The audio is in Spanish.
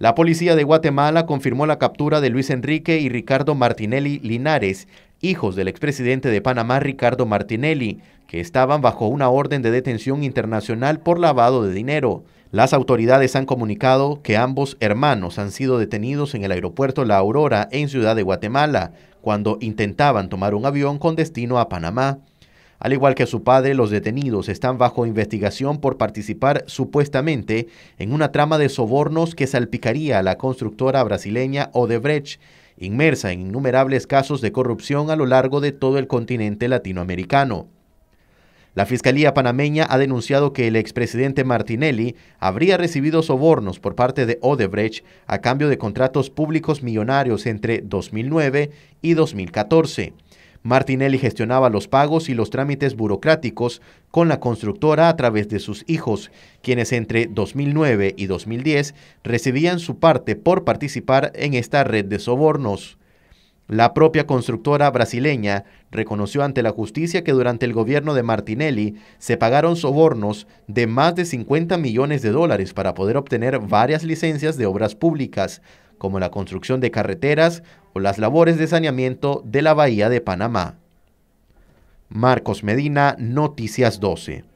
La policía de Guatemala confirmó la captura de Luis Enrique y Ricardo Martinelli Linares, hijos del expresidente de Panamá Ricardo Martinelli, que estaban bajo una orden de detención internacional por lavado de dinero. Las autoridades han comunicado que ambos hermanos han sido detenidos en el aeropuerto La Aurora en Ciudad de Guatemala, cuando intentaban tomar un avión con destino a Panamá. Al igual que su padre, los detenidos están bajo investigación por participar supuestamente en una trama de sobornos que salpicaría a la constructora brasileña Odebrecht, inmersa en innumerables casos de corrupción a lo largo de todo el continente latinoamericano. La Fiscalía panameña ha denunciado que el expresidente Martinelli habría recibido sobornos por parte de Odebrecht a cambio de contratos públicos millonarios entre 2009 y 2014. Martinelli gestionaba los pagos y los trámites burocráticos con la constructora a través de sus hijos, quienes entre 2009 y 2010 recibían su parte por participar en esta red de sobornos. La propia constructora brasileña reconoció ante la justicia que durante el gobierno de Martinelli se pagaron sobornos de más de 50 millones de dólares para poder obtener varias licencias de obras públicas, como la construcción de carreteras o las labores de saneamiento de la Bahía de Panamá. Marcos Medina, Noticias 12.